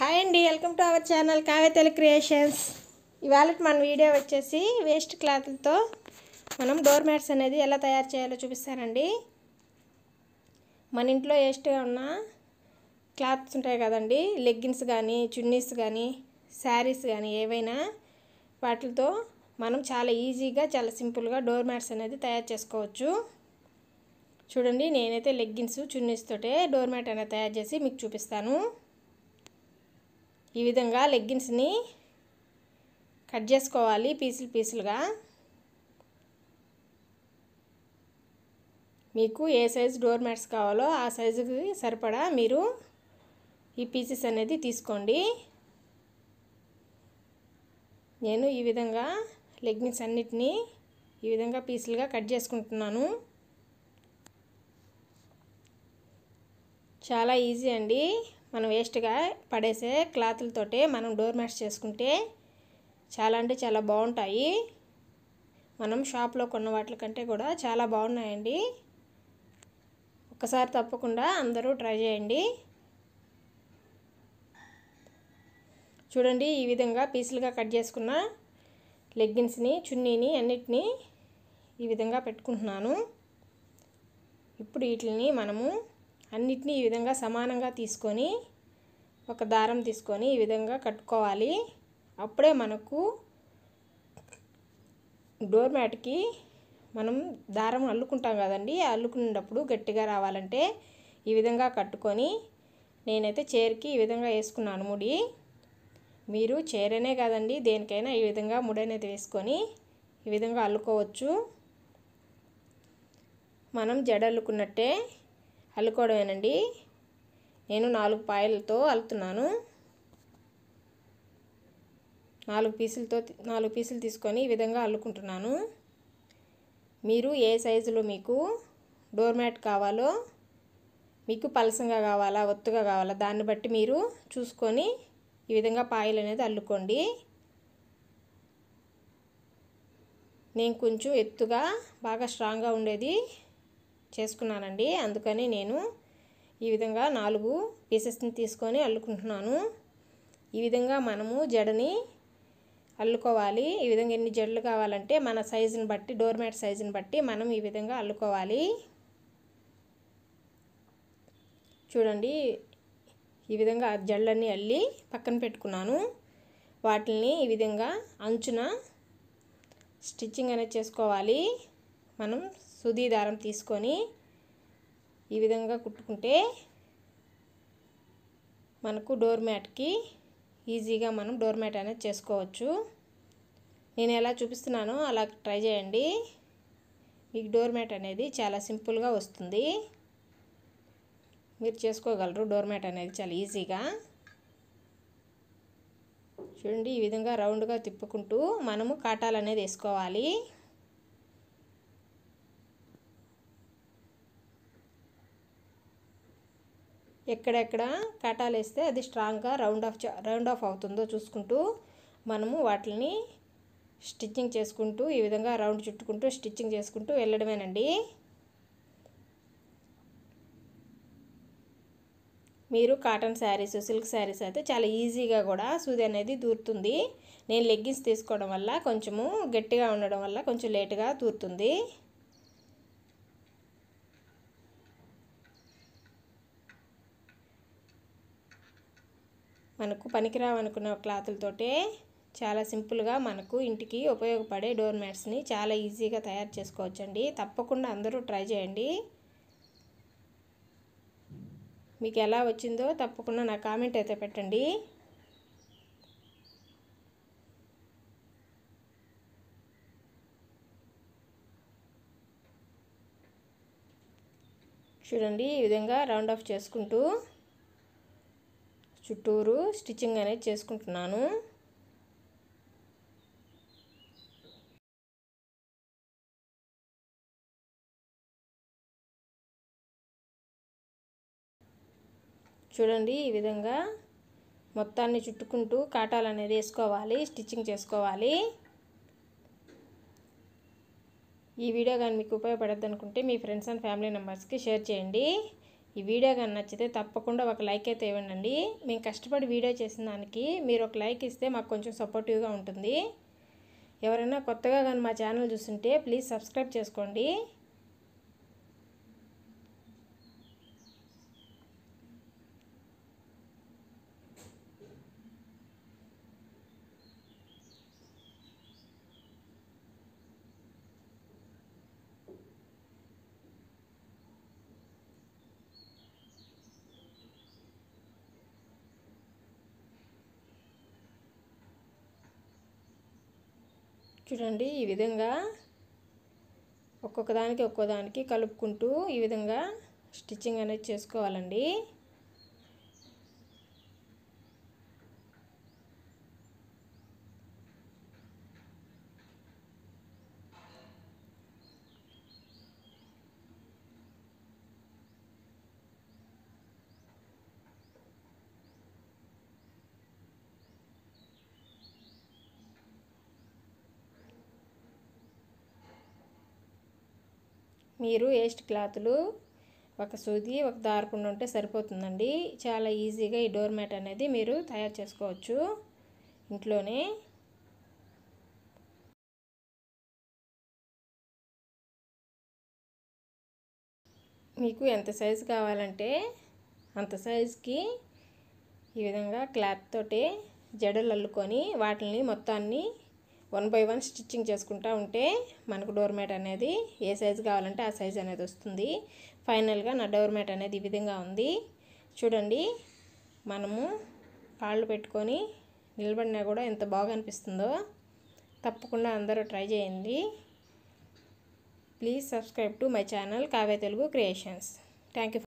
hi అండి welcome to our channel కావ్యతలు creations ఇవాళ మన వీడియో వచ్చేసి వేస్ట్ క్లాత్లతో మనం డోర్ మ్యాట్స్ అనేది ఎలా తయారు చేయాలో చూపిస్తానండి మన ఇంట్లో వేస్ట్గా ఉన్న క్లాత్స్ ఉంటాయి కదండి లెగ్గిన్స్ కానీ చున్నీస్ కానీ శారీస్ కానీ ఏవైనా వాటితో మనం చాలా ఈజీగా చాలా సింపుల్గా డోర్ మ్యాట్స్ అనేది తయారు చేసుకోవచ్చు చూడండి నేనైతే లెగ్గిన్స్ చున్నీస్ తోటే డోర్ మ్యాట్ అనేది తయారు చేసి మీకు చూపిస్తాను ఈ విధంగా లెగ్గిన్స్ని కట్ చేసుకోవాలి పీసులు పీసులుగా మీకు ఏ సైజు డోర్ మ్యాట్స్ కావాలో ఆ సైజుకి సరిపడా మీరు ఈ పీసెస్ అనేది తీసుకోండి నేను ఈ విధంగా లెగ్గిన్స్ అన్నిటినీ ఈ విధంగా పీసులుగా కట్ చేసుకుంటున్నాను చాలా ఈజీ అండి మనం వేస్ట్గా పడేసే క్లాతులతోటే మనం డోర్ మ్యాట్స్ చేసుకుంటే చాలా అంటే చాలా బాగుంటాయి మనం షాప్లో కొన్న వాటి కంటే కూడా చాలా బాగున్నాయండి ఒక్కసారి తప్పకుండా అందరూ ట్రై చేయండి చూడండి ఈ విధంగా పీసులుగా కట్ చేసుకున్న లెగ్గిన్స్ని చున్నీని అన్నిటినీ ఈ విధంగా పెట్టుకుంటున్నాను ఇప్పుడు వీటిని మనము అన్నిటినీ ఈ విధంగా సమానంగా తీసుకొని ఒక దారం తీసుకొని ఈ విధంగా కట్టుకోవాలి అప్పుడే మనకు డోర్ మ్యాట్కి మనం దారం అల్లుకుంటాం కదండి అల్లుకున్నప్పుడు గట్టిగా రావాలంటే ఈ విధంగా కట్టుకొని నేనైతే చీరకి ఈ విధంగా వేసుకున్నాను ముడి మీరు చీరనే కదండి దేనికైనా ఈ విధంగా అనేది వేసుకొని ఈ విధంగా అల్లుకోవచ్చు మనం జడ అల్లుకున్నట్టే అల్లుకోవడమేనండి నేను నాలుగు పాయలతో అల్లుతున్నాను నాలుగు పీసులతో నాలుగు పీసులు తీసుకొని ఈ విధంగా అల్లుకుంటున్నాను మీరు ఏ సైజులో మీకు డోర్ మ్యాట్ కావాలో మీకు పలసంగా కావాలా ఒత్తుగా కావాలా దాన్ని బట్టి మీరు చూసుకొని ఈ విధంగా పాయలు అనేది అల్లుకోండి నేను కొంచెం ఎత్తుగా బాగా స్ట్రాంగ్గా ఉండేది చేసుకున్నానండి అందుకని నేను ఈ విధంగా నాలుగు పీసెస్ని తీసుకొని అల్లుకుంటున్నాను ఈ విధంగా మనము జడని అల్లుకోవాలి ఈ విధంగా ఎన్ని జడలు కావాలంటే మన సైజుని బట్టి డోర్ మ్యాట్ సైజుని బట్టి మనం ఈ విధంగా అల్లుకోవాలి చూడండి ఈ విధంగా జడలన్నీ అల్లి పక్కన పెట్టుకున్నాను వాటిని ఈ విధంగా అంచున స్టిచ్చింగ్ అనేది చేసుకోవాలి మనం సుదీ దారం తీసుకొని ఈ విధంగా కుట్టుకుంటే మనకు డోర్ మ్యాట్కి ఈజీగా మనం డోర్ మ్యాట్ అనేది చేసుకోవచ్చు నేను ఎలా చూపిస్తున్నానో అలా ట్రై చేయండి మీకు డోర్ మ్యాట్ అనేది చాలా సింపుల్గా వస్తుంది మీరు చేసుకోగలరు డోర్ మ్యాట్ అనేది చాలా ఈజీగా చూడండి ఈ విధంగా రౌండ్గా తిప్పుకుంటూ మనము కాటాలు అనేది వేసుకోవాలి ఎక్కడెక్కడ కటాలు వేస్తే అది స్ట్రాంగ్గా రౌండ్ ఆఫ్ రౌండ్ ఆఫ్ అవుతుందో చూసుకుంటూ మనము వాటిని స్టిచ్చింగ్ చేసుకుంటూ ఈ విధంగా రౌండ్ చుట్టుకుంటూ స్టిచ్చింగ్ చేసుకుంటూ వెళ్ళడమేనండి మీరు కాటన్ శారీస్ సిల్క్ శారీస్ అయితే చాలా ఈజీగా కూడా సూది అనేది దూరుతుంది నేను లెగ్గింగ్స్ తీసుకోవడం వల్ల కొంచెము గట్టిగా ఉండడం వల్ల కొంచెం లేటుగా దూరుతుంది మనకు పనికిరావనుకున్న క్లాతులతోటే చాలా సింపుల్గా మనకు ఇంటికి ఉపయోగపడే డోర్ మ్యాట్స్ని చాలా ఈజీగా తయారు చేసుకోవచ్చండి తప్పకుండా అందరూ ట్రై చేయండి మీకు ఎలా వచ్చిందో తప్పకుండా నా కామెంట్ అయితే పెట్టండి చూడండి ఈ విధంగా రౌండ్ ఆఫ్ చేసుకుంటూ చుట్టూరు స్టిచ్చింగ్ అనేది చేసుకుంటున్నాను చూడండి ఈ విధంగా మొత్తాన్ని చుట్టుకుంటూ కాటాలు అనేది వేసుకోవాలి స్టిచ్చింగ్ చేసుకోవాలి ఈ వీడియో కానీ మీకు ఉపయోగపడద్దు అనుకుంటే మీ ఫ్రెండ్స్ అండ్ ఫ్యామిలీ మెంబర్స్కి షేర్ చేయండి ఈ వీడియో కానీ నచ్చితే తప్పకుండా ఒక లైక్ అయితే ఇవ్వండి మేము కష్టపడి వీడియో చేసిన దానికి మీరు ఒక లైక్ ఇస్తే మాకు కొంచెం సపోర్టివ్గా ఉంటుంది ఎవరైనా కొత్తగా కానీ మా ఛానల్ చూస్తుంటే ప్లీజ్ సబ్స్క్రైబ్ చేసుకోండి చూడండి ఈ విధంగా ఒక్కొక్క దానికి ఒక్కొక్క దానికి కలుపుకుంటూ ఈ విధంగా స్టిచ్చింగ్ అనేది చేసుకోవాలండి మీరు వేస్ట్ క్లాతులు ఒక సూది ఒక దారకుండా ఉంటే సరిపోతుందండి చాలా ఈజీగా ఈ డోర్ మ్యాట్ అనేది మీరు తయారు చేసుకోవచ్చు ఇంట్లోనే మీకు ఎంత సైజు కావాలంటే అంత సైజుకి ఈ విధంగా క్లాత్ తోటే జడలు అల్లుకొని వాటిని మొత్తాన్ని వన్ బై వన్ స్టిచ్చింగ్ చేసుకుంటూ ఉంటే మనకు డోర్ మ్యాట్ అనేది ఏ సైజు కావాలంటే ఆ సైజు అనేది వస్తుంది ఫైనల్గా నా డోర్ మ్యాట్ అనేది ఈ విధంగా ఉంది చూడండి మనము కాళ్ళు పెట్టుకొని నిలబడినా కూడా ఎంత బాగా అనిపిస్తుందో తప్పకుండా అందరూ ట్రై చేయండి please subscribe to my channel Kavya Telugu creations thank you